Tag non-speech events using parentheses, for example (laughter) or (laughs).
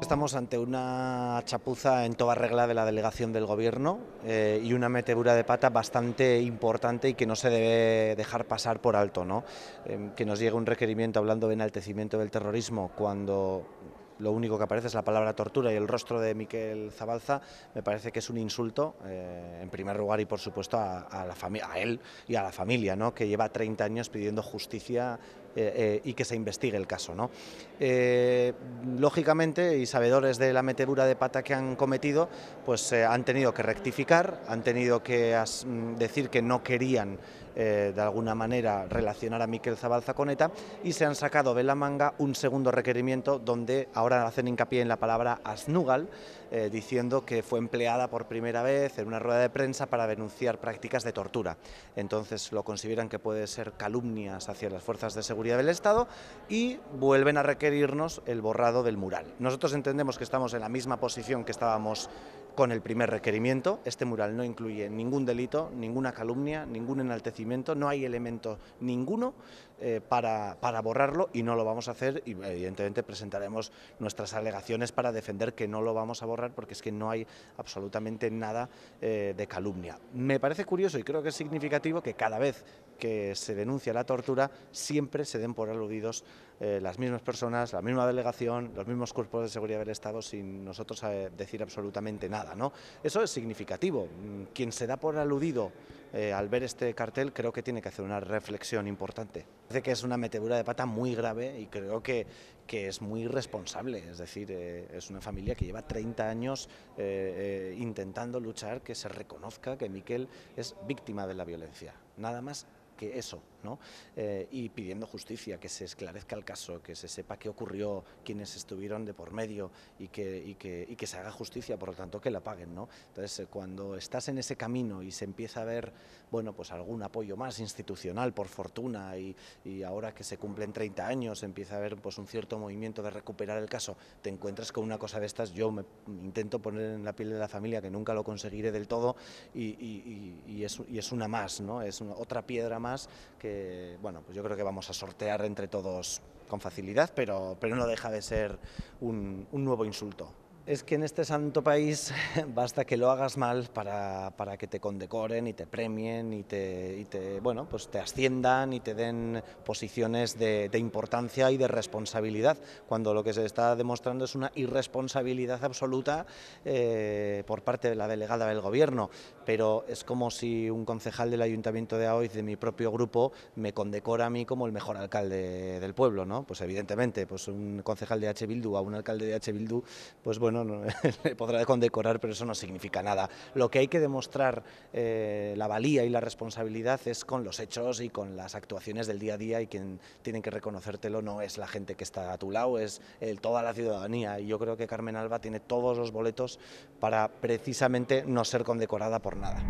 Estamos ante una chapuza en toda regla de la delegación del gobierno eh, y una metedura de pata bastante importante y que no se debe dejar pasar por alto. ¿no? Em, que nos llegue un requerimiento hablando de enaltecimiento del terrorismo cuando lo único que aparece es la palabra tortura y el rostro de Miquel Zabalza, me parece que es un insulto, eh, en primer lugar y por supuesto a, la familia, a él y a la familia, ¿no? que lleva 30 años pidiendo justicia eh, eh, y que se investigue el caso. ¿no? Eh, lógicamente, y sabedores de la metedura de pata que han cometido, pues han tenido que rectificar, han tenido que mm, decir que no querían eh, de alguna manera relacionar a Miquel Zabalza con ETA y se han sacado de la manga un segundo requerimiento donde ahora hacen hincapié en la palabra asnugal, eh, diciendo que fue empleada por primera vez en una rueda de prensa para denunciar prácticas de tortura. Entonces lo consideran que puede ser calumnias hacia las fuerzas de seguridad del Estado y vuelven a requerirnos el borrado del mural. Nosotros entendemos que estamos en la misma posición que estábamos con el primer requerimiento. Este mural no incluye ningún delito, ninguna calumnia, ningún enaltecimiento, no hay elemento ninguno eh, para, borrarlo y no lo vamos a hacer y evidentemente presentaremos nuestras alegaciones para defender que no lo vamos a borrar porque es que no hay absolutamente nada eh, de calumnia. Me parece curioso y creo que es significativo que cada vez que se denuncia la tortura siempre se den por aludidos eh, las mismas personas, la misma delegación, los mismos cuerpos de seguridad del Estado sin nosotros decir absolutamente nada. Eso es significativo. Mm, quien se da por aludido eh, al ver este cartel creo que tiene que hacer una reflexión importante. Parece que es una metedura de pata muy grave y creo que, que es muy responsable. Es decir, eh, es una familia que lleva 30 años eh, intentando luchar que se reconozca que Miquel es víctima de la violencia. Nada más que eso, ¿no? Eh, y pidiendo justicia, que se esclarezca el caso, que se sepa qué ocurrió, quiénes estuvieron de por medio y que, y que, y que se haga justicia, por lo tanto que la paguen. ¿no? Entonces, eh, cuando estás en ese camino y se empieza a ver bueno, pues algún apoyo más institucional, por fortuna, y, y ahora que se cumplen 30 años, empieza a haber pues, un cierto movimiento de recuperar el caso, te encuentras con una cosa de estas, yo me intento poner en la piel de la familia, que nunca lo conseguiré del todo, y, y es, es, una más, ¿no? es una, otra piedra más que, bueno, pues yo creo que vamos a sortear entre todos con facilidad, pero, pero no deja de ser un nuevo insulto es que en este santo país (laughs) basta que lo hagas mal para, que te condecoren y te premien y te, te, bueno, pues te asciendan y te den posiciones de, de, importancia y de responsabilidad, cuando lo que se está demostrando es una irresponsabilidad absoluta eh, por parte de la delegada del gobierno. Pero es como si un concejal del ayuntamiento de Aoiz, de mi propio grupo, me condecora a mí como el mejor alcalde del pueblo. ¿no? Pues evidentemente, pues un concejal de H. Bildu a un alcalde de H. Bildu, pues bueno, no, no, (laughs) podrá condecorar, pero eso no significa nada. Lo que hay que demostrar eh, la valía y la responsabilidad es con los hechos y con las actuaciones del día a día y quien tiene que reconocértelo no es la gente que está a tu lado, es toda la ciudadanía. Y yo creo que Carmen Alba tiene todos los boletos para precisamente no ser condecorada por nada.